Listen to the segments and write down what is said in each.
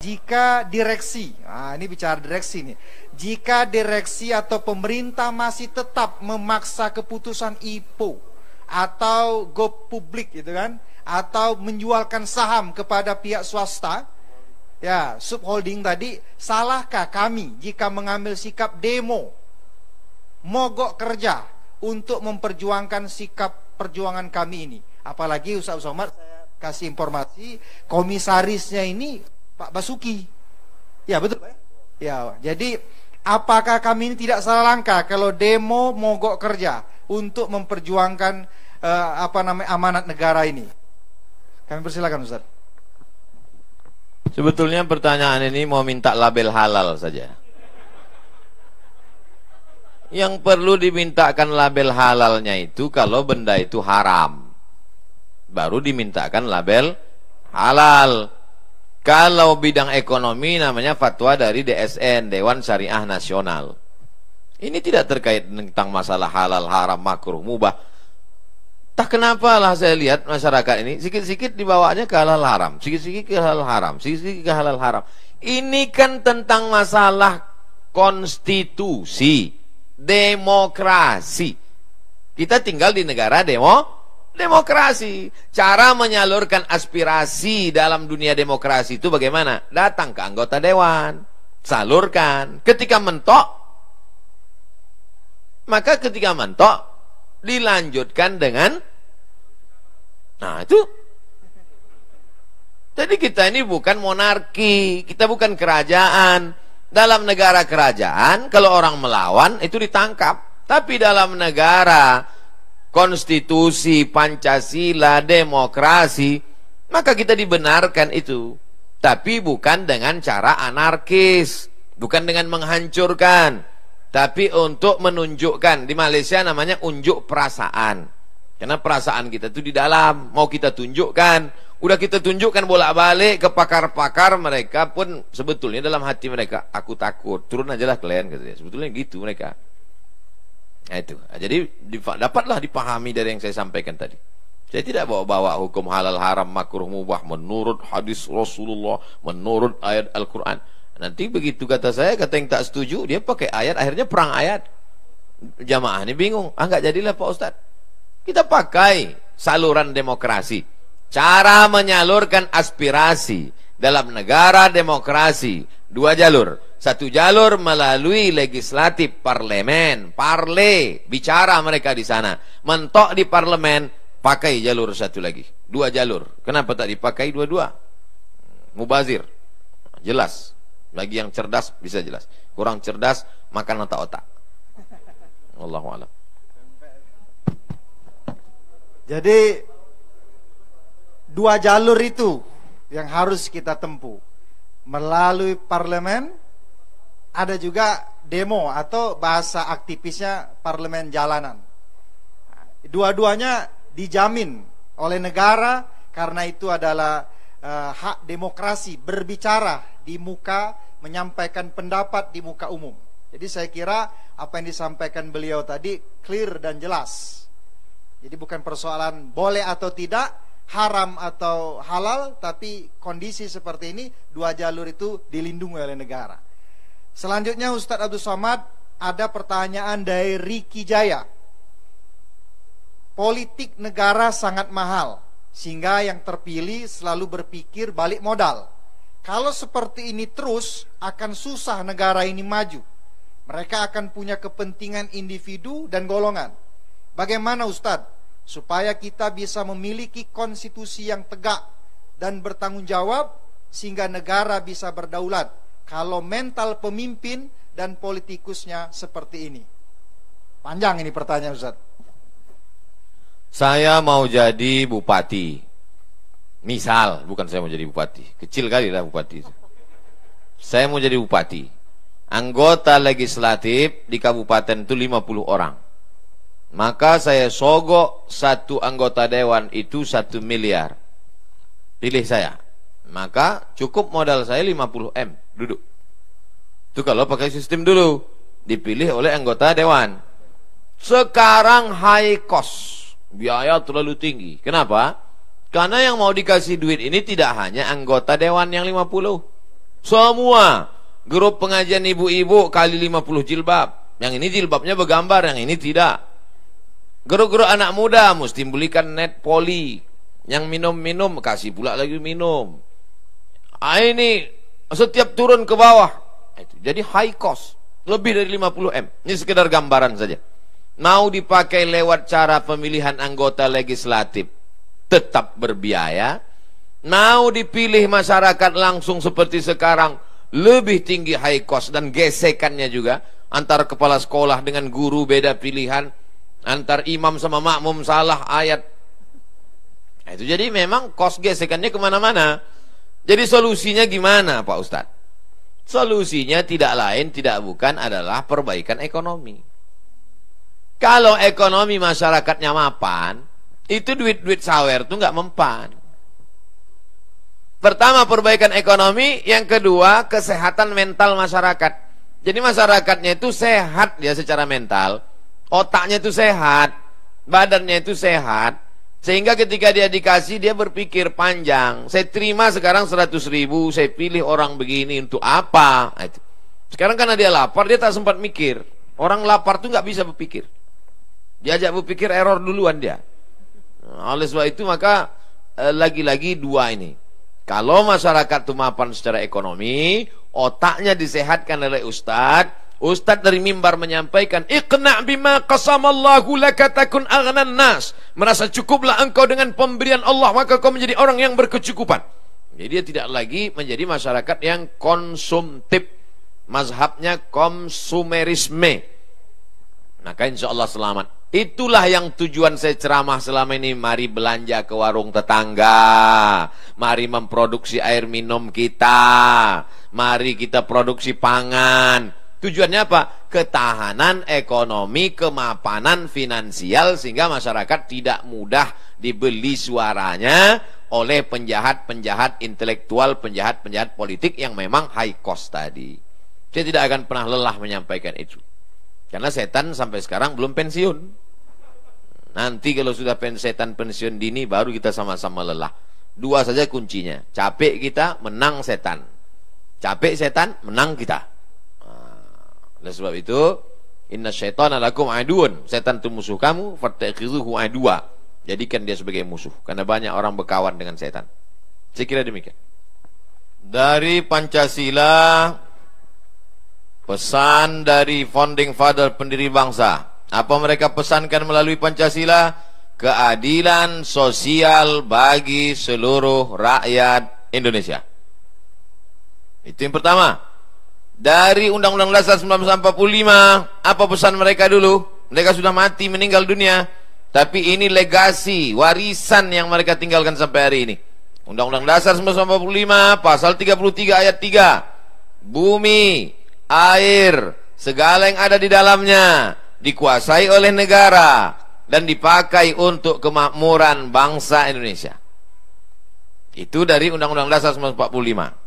Jika direksi, nah ini bicara direksi nih. Jika direksi atau pemerintah masih tetap memaksa keputusan IPO atau go publik gitu kan, atau menjualkan saham kepada pihak swasta, ya subholding tadi, salahkah kami jika mengambil sikap demo, mogok kerja untuk memperjuangkan sikap perjuangan kami ini? Apalagi Ustaz Somad saya kasih informasi komisarisnya ini Pak Basuki. Ya betul Pak ya? ya. jadi apakah kami ini tidak salah langkah kalau demo mogok kerja untuk memperjuangkan uh, apa namanya amanat negara ini? Kami persilakan Ustaz. Sebetulnya pertanyaan ini mau minta label halal saja. Yang perlu dimintakan label halalnya itu kalau benda itu haram. Baru dimintakan label halal. Kalau bidang ekonomi namanya fatwa dari DSN, Dewan Syariah Nasional. Ini tidak terkait tentang masalah halal, haram, makruh, mubah. Tak kenapa lah saya lihat masyarakat ini sikit-sikit dibawanya ke halal haram, sikit-sikit ke halal haram, sikit-sikit ke halal haram. Ini kan tentang masalah konstitusi, demokrasi. Kita tinggal di negara demo demokrasi. Cara menyalurkan aspirasi dalam dunia demokrasi itu bagaimana? Datang ke anggota dewan, salurkan. Ketika mentok, maka ketika mentok dilanjutkan dengan nah itu jadi kita ini bukan monarki, kita bukan kerajaan. Dalam negara kerajaan, kalau orang melawan itu ditangkap. Tapi dalam negara konstitusi, Pancasila, demokrasi, maka kita dibenarkan itu. Tapi bukan dengan cara anarkis, bukan dengan menghancurkan, tapi untuk menunjukkan di Malaysia namanya unjuk perasaan. Karena perasaan kita itu di dalam, mau kita tunjukkan, udah kita tunjukkan bolak-balik ke pakar-pakar mereka pun sebetulnya dalam hati mereka aku takut, turun aja lah kalian katanya. Sebetulnya gitu mereka. Ah, itu. Ah, jadi dapatlah dipahami dari yang saya sampaikan tadi. Saya tidak bawa-bawa hukum halal haram makruh mubah menurut hadis Rasulullah, menurut ayat Al-Qur'an. Nanti begitu kata saya, kata yang tak setuju, dia pakai ayat akhirnya perang ayat. Jamaah ini bingung, ah enggak jadilah Pak Ustaz. Kita pakai saluran demokrasi. Cara menyalurkan aspirasi dalam negara demokrasi dua jalur satu jalur melalui legislatif parlemen parle bicara mereka di sana mentok di parlemen pakai jalur satu lagi dua jalur kenapa tak dipakai dua-dua mubazir jelas lagi yang cerdas bisa jelas kurang cerdas makan otak-otak Allah alam jadi dua jalur itu yang harus kita tempuh melalui parlemen ada juga demo atau bahasa aktivisnya parlemen jalanan dua-duanya dijamin oleh negara karena itu adalah uh, hak demokrasi berbicara di muka menyampaikan pendapat di muka umum jadi saya kira apa yang disampaikan beliau tadi clear dan jelas jadi bukan persoalan boleh atau tidak haram atau halal, tapi kondisi seperti ini dua jalur itu dilindungi oleh negara. Selanjutnya Ustadz Abdul Somad ada pertanyaan dari Riki Jaya. Politik negara sangat mahal, sehingga yang terpilih selalu berpikir balik modal. Kalau seperti ini terus, akan susah negara ini maju. Mereka akan punya kepentingan individu dan golongan. Bagaimana Ustadz? supaya kita bisa memiliki konstitusi yang tegak dan bertanggung jawab sehingga negara bisa berdaulat kalau mental pemimpin dan politikusnya seperti ini. Panjang ini pertanyaan Ustaz. Saya mau jadi bupati. Misal, bukan saya mau jadi bupati. Kecil kali lah bupati Saya mau jadi bupati. Anggota legislatif di kabupaten itu 50 orang maka saya sogok satu anggota dewan itu satu miliar. Pilih saya. Maka cukup modal saya 50 M duduk. Itu kalau pakai sistem dulu dipilih oleh anggota dewan. Sekarang high cost, biaya terlalu tinggi. Kenapa? Karena yang mau dikasih duit ini tidak hanya anggota dewan yang 50. Semua grup pengajian ibu-ibu kali 50 jilbab. Yang ini jilbabnya bergambar, yang ini tidak. Guru-guru anak muda mesti belikan net poli. Yang minum-minum kasih pula lagi minum. Ah ini setiap turun ke bawah. Ah, itu jadi high cost. Lebih dari 50 M. Ini sekedar gambaran saja. Mau dipakai lewat cara pemilihan anggota legislatif tetap berbiaya. Mau dipilih masyarakat langsung seperti sekarang lebih tinggi high cost dan gesekannya juga antara kepala sekolah dengan guru beda pilihan Antar imam sama makmum salah ayat. Nah, itu jadi memang kos gesekannya kemana-mana. Jadi solusinya gimana Pak Ustadz? Solusinya tidak lain, tidak bukan adalah perbaikan ekonomi. Kalau ekonomi masyarakatnya mapan, itu duit-duit sawer tuh nggak mempan. Pertama perbaikan ekonomi, yang kedua kesehatan mental masyarakat. Jadi masyarakatnya itu sehat ya secara mental, otaknya itu sehat, badannya itu sehat, sehingga ketika dia dikasih dia berpikir panjang. Saya terima sekarang 100 ribu, saya pilih orang begini untuk apa? Nah, sekarang karena dia lapar dia tak sempat mikir. Orang lapar tuh nggak bisa berpikir. Diajak berpikir error duluan dia. oleh sebab itu maka eh, lagi-lagi eh, dua ini. Kalau masyarakat tuh mapan secara ekonomi, otaknya disehatkan oleh ustadz, Ustadz dari mimbar menyampaikan, "Iqna bima qasamallahu laka takun aghnan nas." Merasa cukuplah engkau dengan pemberian Allah, maka kau menjadi orang yang berkecukupan. Jadi dia tidak lagi menjadi masyarakat yang konsumtif. Mazhabnya konsumerisme. Maka insya Allah selamat. Itulah yang tujuan saya ceramah selama ini. Mari belanja ke warung tetangga. Mari memproduksi air minum kita. Mari kita produksi pangan. Tujuannya apa? Ketahanan ekonomi, kemapanan finansial sehingga masyarakat tidak mudah dibeli suaranya oleh penjahat-penjahat intelektual, penjahat-penjahat politik yang memang high cost tadi. Saya tidak akan pernah lelah menyampaikan itu. Karena setan sampai sekarang belum pensiun. Nanti kalau sudah setan pensiun dini baru kita sama-sama lelah. Dua saja kuncinya. Capek kita, menang setan. Capek setan, menang kita. Oleh sebab itu, inna syaitana lakum aduun. Setan itu musuh kamu, fattakhizuhu adua. Jadikan dia sebagai musuh karena banyak orang berkawan dengan setan. Saya kira demikian. Dari Pancasila pesan dari founding father pendiri bangsa. Apa mereka pesankan melalui Pancasila? Keadilan sosial bagi seluruh rakyat Indonesia. Itu yang pertama dari Undang-Undang Dasar 1945 apa pesan mereka dulu mereka sudah mati meninggal dunia tapi ini legasi warisan yang mereka tinggalkan sampai hari ini Undang-Undang Dasar 1945 pasal 33 ayat 3 bumi air segala yang ada di dalamnya dikuasai oleh negara dan dipakai untuk kemakmuran bangsa Indonesia itu dari Undang-Undang Dasar 1945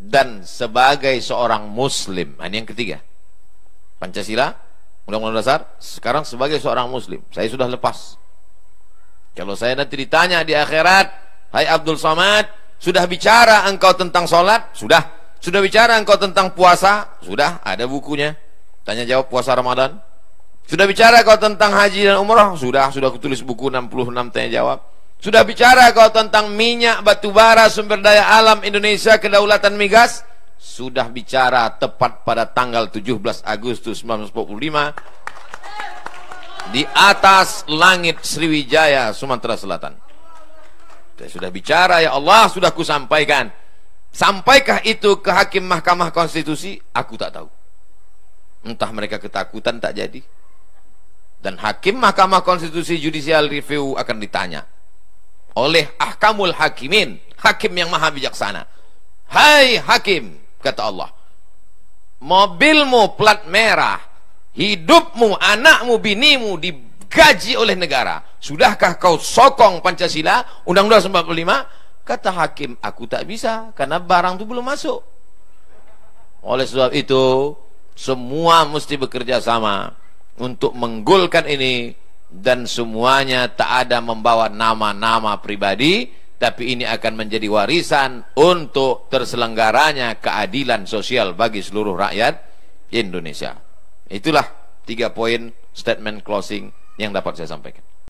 dan sebagai seorang muslim. Nah, ini yang ketiga. Pancasila, Undang-Undang Dasar, sekarang sebagai seorang muslim. Saya sudah lepas. Kalau saya nanti ditanya di akhirat, Hai Abdul Somad, sudah bicara engkau tentang sholat? Sudah. Sudah bicara engkau tentang puasa? Sudah, ada bukunya. Tanya jawab puasa Ramadan. Sudah bicara kau tentang haji dan umrah? Sudah, sudah kutulis buku 66 tanya jawab. Sudah bicara kau tentang minyak, batubara, sumber daya alam Indonesia, kedaulatan migas? Sudah bicara tepat pada tanggal 17 Agustus 1945 di atas langit Sriwijaya, Sumatera Selatan. Saya sudah bicara ya Allah, sudah ku sampaikan. Sampaikah itu ke hakim Mahkamah Konstitusi? Aku tak tahu. Entah mereka ketakutan tak jadi. Dan hakim Mahkamah Konstitusi Judicial Review akan ditanya, oleh ahkamul hakimin hakim yang maha bijaksana hai hakim kata Allah mobilmu plat merah hidupmu, anakmu, binimu digaji oleh negara sudahkah kau sokong Pancasila Undang-Undang 45 kata hakim aku tak bisa karena barang itu belum masuk oleh sebab itu semua mesti bekerja sama untuk menggolkan ini dan semuanya tak ada membawa nama-nama pribadi tapi ini akan menjadi warisan untuk terselenggaranya keadilan sosial bagi seluruh rakyat Indonesia. Itulah tiga poin statement closing yang dapat saya sampaikan.